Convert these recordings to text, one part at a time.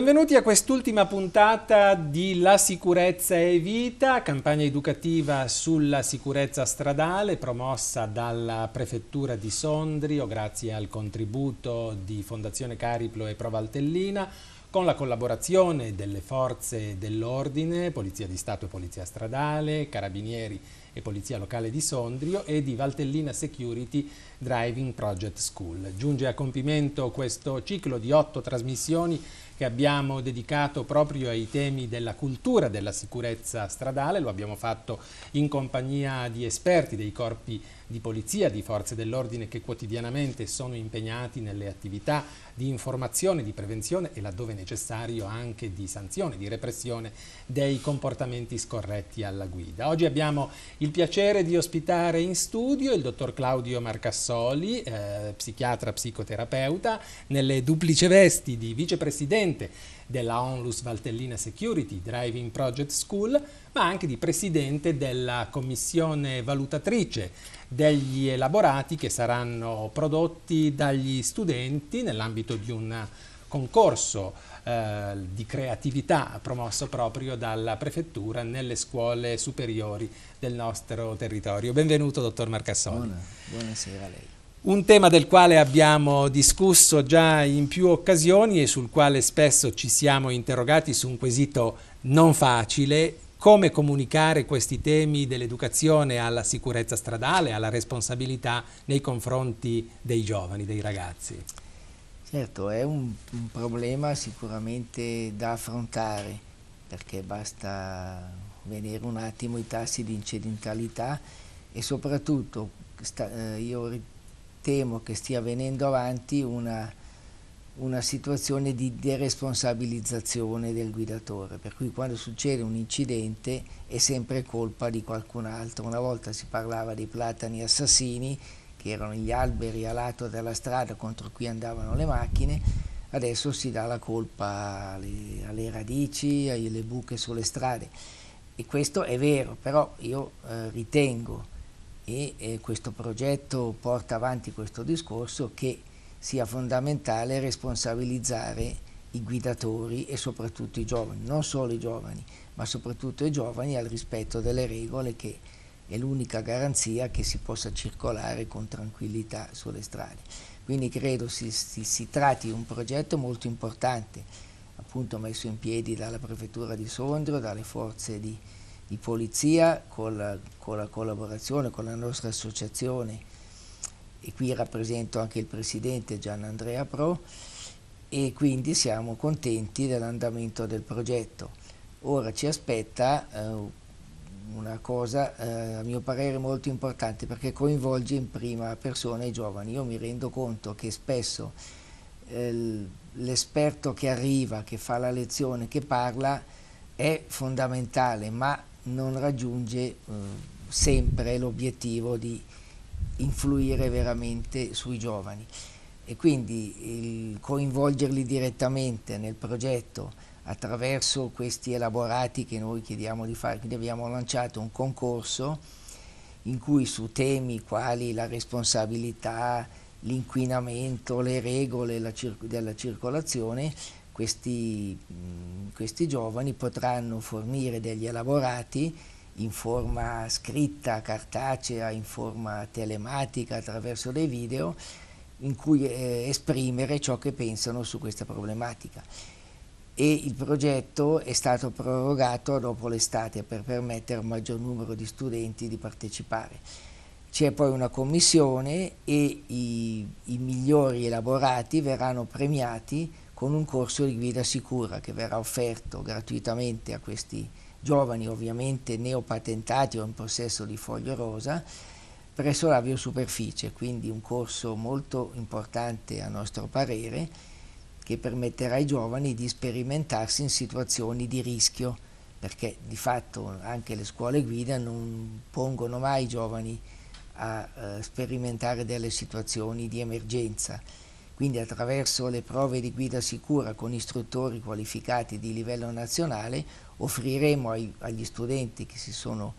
Benvenuti a quest'ultima puntata di La sicurezza e vita, campagna educativa sulla sicurezza stradale promossa dalla prefettura di Sondrio grazie al contributo di Fondazione Cariplo e Provaltellina con la collaborazione delle forze dell'ordine, Polizia di Stato e Polizia Stradale, Carabinieri e Polizia Locale di Sondrio e di Valtellina Security Driving Project School. Giunge a compimento questo ciclo di otto trasmissioni che abbiamo dedicato proprio ai temi della cultura della sicurezza stradale, lo abbiamo fatto in compagnia di esperti dei corpi di polizia, di forze dell'ordine che quotidianamente sono impegnati nelle attività di informazione, di prevenzione e laddove necessario anche di sanzione, di repressione dei comportamenti scorretti alla guida. Oggi abbiamo il piacere di ospitare in studio il dottor Claudio Marcassoli, eh, psichiatra psicoterapeuta, nelle duplice vesti di vicepresidente presidente della Onlus Valtellina Security Driving Project School, ma anche di presidente della commissione valutatrice degli elaborati che saranno prodotti dagli studenti nell'ambito di un concorso eh, di creatività promosso proprio dalla prefettura nelle scuole superiori del nostro territorio. Benvenuto dottor Marcassoni. Buona, buonasera a lei. Un tema del quale abbiamo discusso già in più occasioni e sul quale spesso ci siamo interrogati su un quesito non facile, come comunicare questi temi dell'educazione alla sicurezza stradale, alla responsabilità nei confronti dei giovani, dei ragazzi. Certo, è un, un problema sicuramente da affrontare, perché basta vedere un attimo i tassi di incidentalità e soprattutto, sta, eh, io ripeto, temo che stia venendo avanti una, una situazione di deresponsabilizzazione del guidatore, per cui quando succede un incidente è sempre colpa di qualcun altro. Una volta si parlava dei platani assassini, che erano gli alberi a lato della strada contro cui andavano le macchine, adesso si dà la colpa alle, alle radici, alle buche sulle strade. E questo è vero, però io eh, ritengo e eh, questo progetto porta avanti questo discorso che sia fondamentale responsabilizzare i guidatori e soprattutto i giovani, non solo i giovani, ma soprattutto i giovani al rispetto delle regole che è l'unica garanzia che si possa circolare con tranquillità sulle strade. Quindi credo si, si, si tratti di un progetto molto importante, appunto messo in piedi dalla Prefettura di Sondrio, dalle forze di, di polizia con la, con la collaborazione con la nostra associazione e qui rappresento anche il presidente Gian Andrea Pro e quindi siamo contenti dell'andamento del progetto. Ora ci aspetta eh, una cosa eh, a mio parere molto importante perché coinvolge in prima persona i giovani. Io mi rendo conto che spesso eh, l'esperto che arriva, che fa la lezione, che parla è fondamentale, ma non raggiunge eh, sempre l'obiettivo di influire veramente sui giovani e quindi il coinvolgerli direttamente nel progetto attraverso questi elaborati che noi chiediamo di fare, quindi abbiamo lanciato un concorso in cui su temi quali la responsabilità, l'inquinamento, le regole della circolazione questi, mm, questi giovani potranno fornire degli elaborati in forma scritta, cartacea, in forma telematica, attraverso dei video, in cui eh, esprimere ciò che pensano su questa problematica. E il progetto è stato prorogato dopo l'estate per permettere a un maggior numero di studenti di partecipare. C'è poi una commissione e i, i migliori elaborati verranno premiati con un corso di guida sicura che verrà offerto gratuitamente a questi giovani, ovviamente neopatentati o in possesso di foglio rosa, presso la biosuperficie, quindi un corso molto importante a nostro parere che permetterà ai giovani di sperimentarsi in situazioni di rischio, perché di fatto anche le scuole guida non pongono mai i giovani a eh, sperimentare delle situazioni di emergenza quindi attraverso le prove di guida sicura con istruttori qualificati di livello nazionale offriremo ai, agli studenti che si sono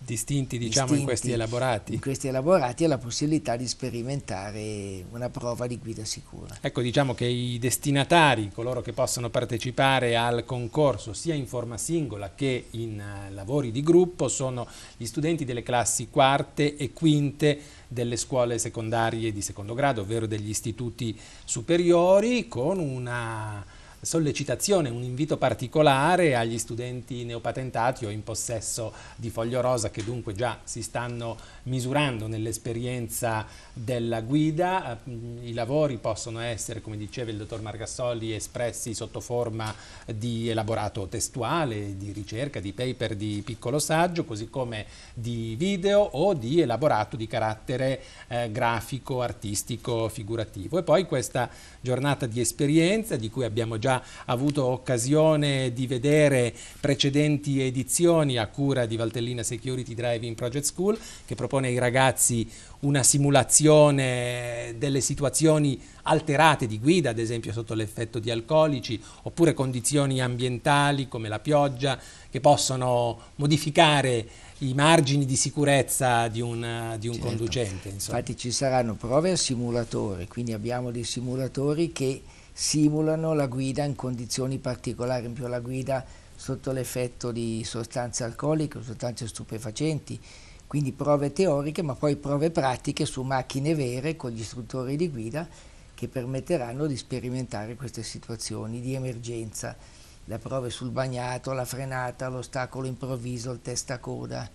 distinti diciamo distinti in questi elaborati. In questi elaborati e la possibilità di sperimentare una prova di guida sicura. Ecco diciamo che i destinatari, coloro che possono partecipare al concorso sia in forma singola che in eh, lavori di gruppo sono gli studenti delle classi quarte e quinte delle scuole secondarie di secondo grado, ovvero degli istituti superiori con una sollecitazione, un invito particolare agli studenti neopatentati o in possesso di foglio rosa che dunque già si stanno misurando nell'esperienza della guida. I lavori possono essere, come diceva il dottor Margassoli, espressi sotto forma di elaborato testuale, di ricerca, di paper, di piccolo saggio, così come di video o di elaborato di carattere eh, grafico, artistico, figurativo. E poi questa giornata di esperienza di cui abbiamo già già avuto occasione di vedere precedenti edizioni a cura di Valtellina Security Driving Project School che propone ai ragazzi una simulazione delle situazioni alterate di guida, ad esempio sotto l'effetto di alcolici, oppure condizioni ambientali come la pioggia che possono modificare i margini di sicurezza di, una, di un certo. conducente. Insomma. Infatti ci saranno prove a simulatori, quindi abbiamo dei simulatori che simulano la guida in condizioni particolari, in più la guida sotto l'effetto di sostanze alcoliche, o sostanze stupefacenti, quindi prove teoriche ma poi prove pratiche su macchine vere con gli istruttori di guida che permetteranno di sperimentare queste situazioni di emergenza, le prove sul bagnato, la frenata, l'ostacolo improvviso, il testacoda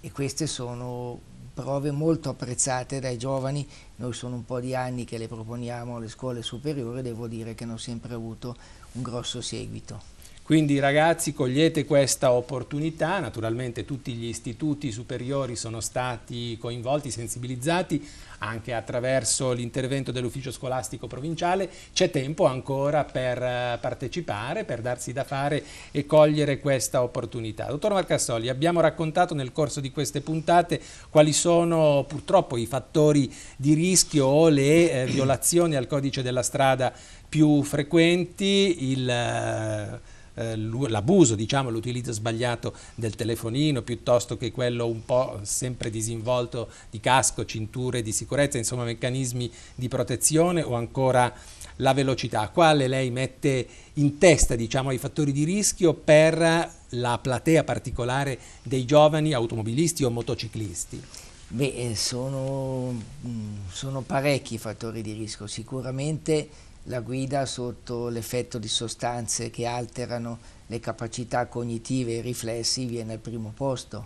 e queste sono prove molto apprezzate dai giovani, noi sono un po' di anni che le proponiamo alle scuole superiori, e devo dire che hanno sempre avuto un grosso seguito. Quindi ragazzi cogliete questa opportunità, naturalmente tutti gli istituti superiori sono stati coinvolti, sensibilizzati anche attraverso l'intervento dell'ufficio scolastico provinciale, c'è tempo ancora per eh, partecipare, per darsi da fare e cogliere questa opportunità. Dottor Marcassoli, abbiamo raccontato nel corso di queste puntate quali sono purtroppo i fattori di rischio o le eh, violazioni al codice della strada più frequenti, il, eh, eh, l'abuso, diciamo, l'utilizzo sbagliato del telefonino piuttosto che quello un po' sempre disinvolto di casco, cinture di sicurezza, insomma meccanismi di protezione o ancora la velocità. Quale lei mette in testa diciamo, ai fattori di rischio per la platea particolare dei giovani automobilisti o motociclisti? Beh, eh, sono, mm, sono parecchi i fattori di rischio, sicuramente la guida sotto l'effetto di sostanze che alterano le capacità cognitive e i riflessi viene al primo posto,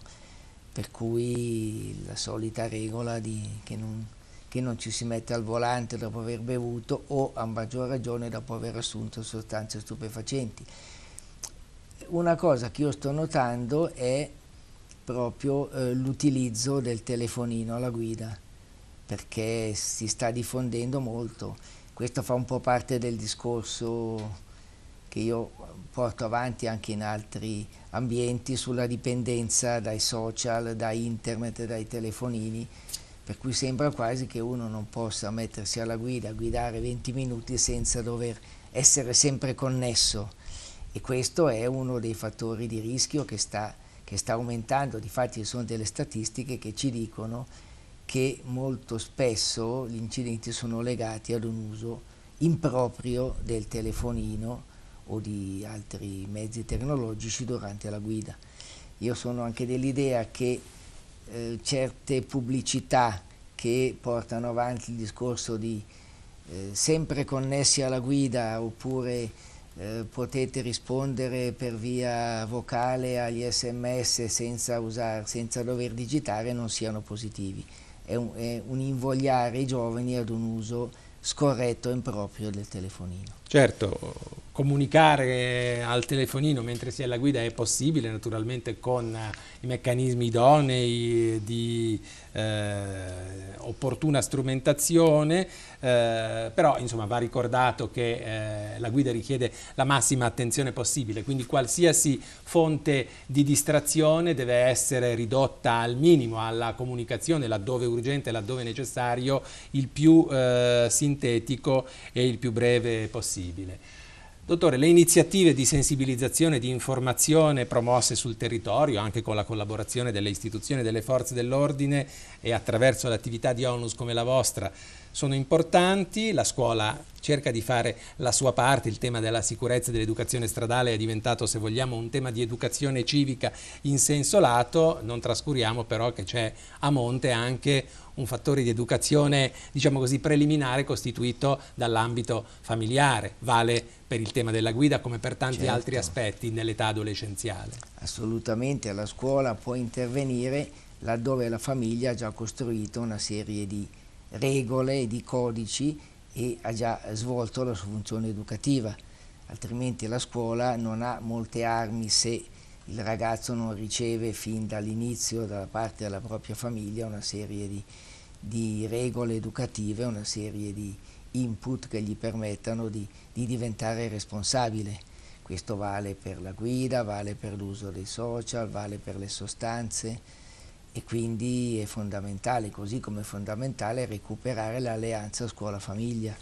per cui la solita regola di, che, non, che non ci si mette al volante dopo aver bevuto o a maggior ragione dopo aver assunto sostanze stupefacenti. Una cosa che io sto notando è proprio eh, l'utilizzo del telefonino alla guida, perché si sta diffondendo molto questo fa un po' parte del discorso che io porto avanti anche in altri ambienti sulla dipendenza dai social, da internet, dai telefonini, per cui sembra quasi che uno non possa mettersi alla guida, guidare 20 minuti senza dover essere sempre connesso e questo è uno dei fattori di rischio che sta, che sta aumentando, difatti ci sono delle statistiche che ci dicono che molto spesso gli incidenti sono legati ad un uso improprio del telefonino o di altri mezzi tecnologici durante la guida. Io sono anche dell'idea che eh, certe pubblicità che portano avanti il discorso di eh, sempre connessi alla guida oppure eh, potete rispondere per via vocale agli sms senza, usare, senza dover digitare non siano positivi è un, è un invogliare i giovani ad un uso scorretto e improprio del telefonino. Certo, comunicare al telefonino mentre si è alla guida è possibile naturalmente con eh, i meccanismi idonei di eh, opportuna strumentazione, eh, però insomma va ricordato che eh, la guida richiede la massima attenzione possibile, quindi qualsiasi fonte di distrazione deve essere ridotta al minimo, alla comunicazione laddove urgente, laddove necessario, il più eh, sintetico e il più breve possibile. Dottore, le iniziative di sensibilizzazione e di informazione promosse sul territorio, anche con la collaborazione delle istituzioni e delle forze dell'ordine e attraverso l'attività di ONUS come la vostra, sono importanti, la scuola cerca di fare la sua parte, il tema della sicurezza e dell'educazione stradale è diventato se vogliamo un tema di educazione civica in senso lato, non trascuriamo però che c'è a monte anche un fattore di educazione diciamo così preliminare costituito dall'ambito familiare, vale per il tema della guida come per tanti certo. altri aspetti nell'età adolescenziale. Assolutamente, la scuola può intervenire laddove la famiglia ha già costruito una serie di regole di codici e ha già svolto la sua funzione educativa, altrimenti la scuola non ha molte armi se il ragazzo non riceve fin dall'inizio dalla parte della propria famiglia una serie di, di regole educative, una serie di input che gli permettano di, di diventare responsabile. Questo vale per la guida, vale per l'uso dei social, vale per le sostanze e quindi è fondamentale, così come è fondamentale recuperare l'alleanza scuola-famiglia,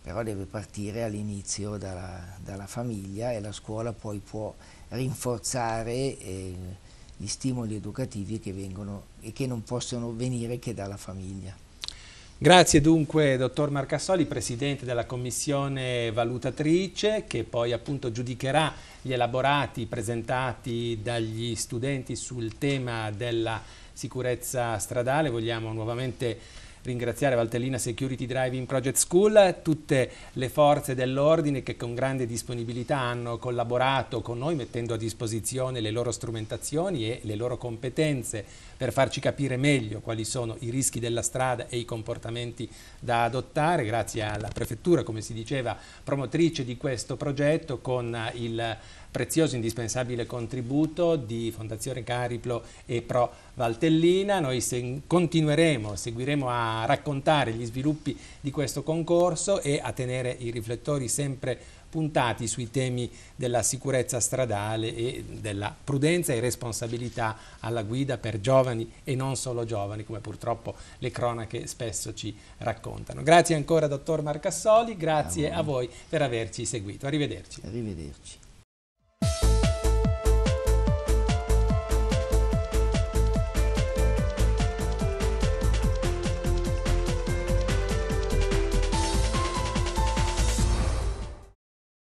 però deve partire all'inizio dalla, dalla, famiglia e la scuola poi può rinforzare eh, gli stimoli educativi che vengono e che non possono venire che dalla famiglia. Grazie dunque dottor Marcassoli, presidente della commissione valutatrice che poi appunto giudicherà gli elaborati presentati dagli studenti sul tema della sicurezza stradale. Vogliamo nuovamente ringraziare Valtellina Security Driving Project School, tutte le forze dell'ordine che con grande disponibilità hanno collaborato con noi mettendo a disposizione le loro strumentazioni e le loro competenze per farci capire meglio quali sono i rischi della strada e i comportamenti da adottare, grazie alla prefettura come si diceva promotrice di questo progetto con il prezioso, e indispensabile contributo di Fondazione Cariplo e Pro Valtellina. Noi continueremo, seguiremo a raccontare gli sviluppi di questo concorso e a tenere i riflettori sempre puntati sui temi della sicurezza stradale e della prudenza e responsabilità alla guida per giovani e non solo giovani, come purtroppo le cronache spesso ci raccontano. Grazie ancora dottor Marcassoli, grazie a voi, a voi per averci seguito. Arrivederci. Arrivederci.